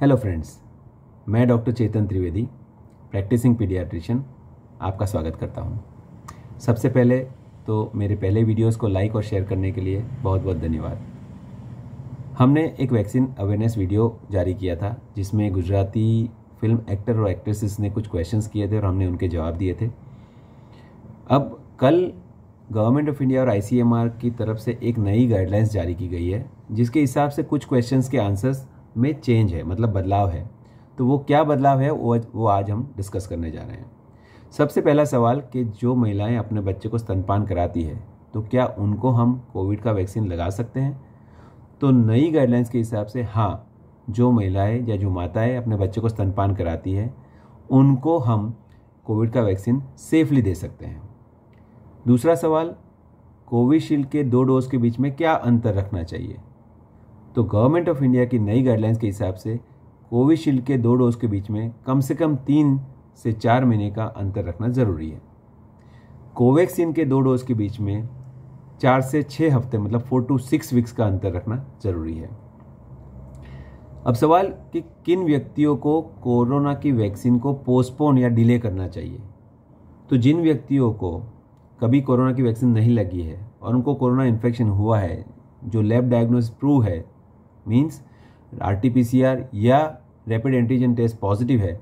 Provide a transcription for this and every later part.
hello friends मैं doctor Chetan Trivedi practising paediatrician आपका स्वागत करता हूँ सबसे पहले तो मेरे पहले वीडियोस को लाइक और शेयर करने के लिए बहुत बहुत धन्यवाद हमने एक वैक्सीन अवेयरनेस वीडियो जारी किया था जिसमें गुजराती फिल्म एक्टर और एक्ट्रेसेस ने कुछ क्वेश्चंस किए थे और हमने उनके जवाब दिए थे अब कल गवर्नमेंट ऑफ इंडिया और आईसीएमआर की तरफ से एक नई गाइडलाइंस जारी की गई है जिसके हिसाब से कुछ क्वेश्चंस के आंसर्स में चेंज है मतलब बदलाव है तो वो क्या बदलाव है वो वो आज हम डिस्कस करने जा रहे हैं सबसे पहला सवाल कि जो महिलाएं अपने बच्चे को स्तनपान कराती है तो क्या उनको हम कोविड का वैक्सीन लगा सकते हैं तो नई गाइडलाइंस के हिसाब से हाँ जो महिलाएं या जो माताएं अपने बच्चे को स्तनपान कराती है उनको हम कोविड का वैक्सीन सेफली दे सकते हैं दूसरा सवाल कोविशील्ड के दो डोज के बीच में क्या अंतर रखना चाहिए तो गवर्नमेंट ऑफ इंडिया की नई गाइडलाइंस के हिसाब से कोविशील्ड के दो डोज के बीच में कम से कम तीन से चार महीने का अंतर रखना ज़रूरी है कोवैक्सीन के दो डोज के बीच में चार से छः हफ्ते मतलब फोर टू सिक्स वीक्स का अंतर रखना ज़रूरी है अब सवाल कि किन व्यक्तियों को कोरोना की वैक्सीन को पोस्टपोन या डिले करना चाहिए तो जिन व्यक्तियों को कभी कोरोना की वैक्सीन नहीं लगी है और उनको कोरोना इन्फेक्शन हुआ है जो लैब डायग्नोस प्रूव है मीन्स आर या रैपिड एंटीजन टेस्ट पॉजिटिव है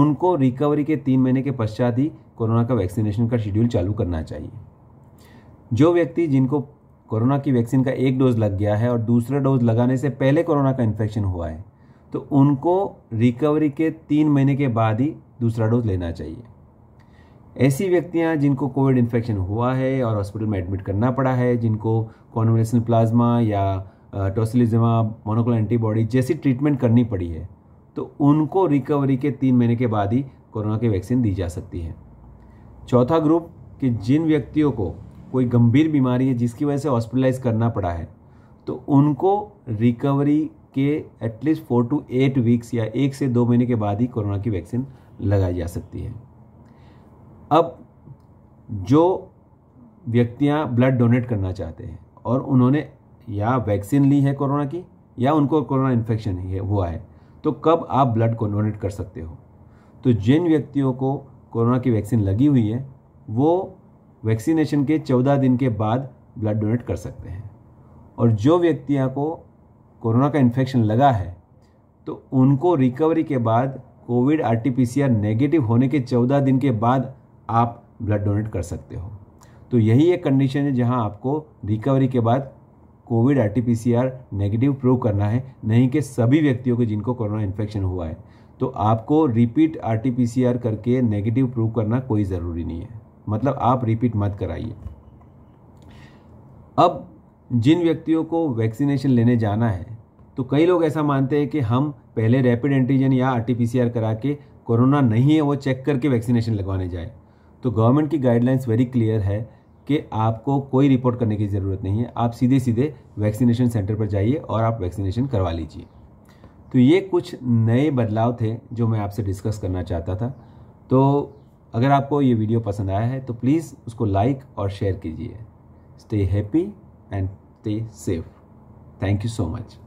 उनको रिकवरी के तीन महीने के पश्चात ही कोरोना का वैक्सीनेशन का शेड्यूल चालू करना चाहिए जो व्यक्ति जिनको कोरोना की वैक्सीन का एक डोज लग गया है और दूसरा डोज लगाने से पहले कोरोना का इन्फेक्शन हुआ है तो उनको रिकवरी के तीन महीने के बाद ही दूसरा डोज लेना चाहिए ऐसी व्यक्तियां जिनको कोविड इन्फेक्शन हुआ है और हॉस्पिटल में एडमिट करना पड़ा है जिनको कॉन्वेसन प्लाज्मा या टोसिलिजमाब मोनोकोल एंटीबॉडी जैसी ट्रीटमेंट करनी पड़ी है तो उनको रिकवरी के तीन महीने के बाद ही कोरोना की वैक्सीन दी जा सकती है चौथा ग्रुप कि जिन व्यक्तियों को कोई गंभीर बीमारी है जिसकी वजह से हॉस्पिटलाइज करना पड़ा है तो उनको रिकवरी के at least four to eight weeks या एक से दो महीने के बाद ही कोरोना की वैक्सीन लगाई जा सकती है अब जो व्यक्तियां ब्लड डोनेट करना चाहते हैं और उन्होंने या वैक्सीन ली है कोरोना की या उनको कोरोना इन्फेक्शन है हुआ है तो कब आप ब्लड को डोनेट कर सकते हो तो जिन व्यक्तियों को कोरोना की वैक्सीन लगी हुई है वो वैक्सीनेशन के चौदह दिन के बाद ब्लड डोनेट कर सकते हैं और जो व्यक्तियों को कोरोना का इन्फेक्शन लगा है तो उनको रिकवरी के बाद कोविड आरटीपीसीआर नेगेटिव होने के चौदह दिन के बाद आप ब्लड डोनेट कर सकते हो तो यही एक कंडीशन है जहां आपको रिकवरी के बाद covid R T negative prove करना है नहीं कि सभी व्यक्तियों के जिनको कोरोना इन्फेक्शन हुआ है तो आपको रिपीट आर टी करके नेगेटिव प्रूव करना कोई ज़रूरी नहीं है मतलब आप रिपीट मत कराइए अब जिन व्यक्तियों को वैक्सीनेशन लेने जाना है तो कई लोग ऐसा मानते हैं कि हम पहले रैपिड एंटीजन या आर करा के कोरोना नहीं है वो चेक करके वैक्सीनेशन लगवाने जाए तो गवर्नमेंट की गाइडलाइंस वेरी क्लियर है कि आपको कोई रिपोर्ट करने की ज़रूरत नहीं है आप सीधे सीधे वैक्सीनेशन सेंटर पर जाइए और आप वैक्सीनेशन करवा लीजिए तो ये कुछ नए बदलाव थे जो मैं आपसे डिस्कस करना चाहता था तो अगर आपको ये वीडियो पसंद आया है तो प्लीज़ उसको लाइक और शेयर कीजिए stay happy and stay safe thank you so much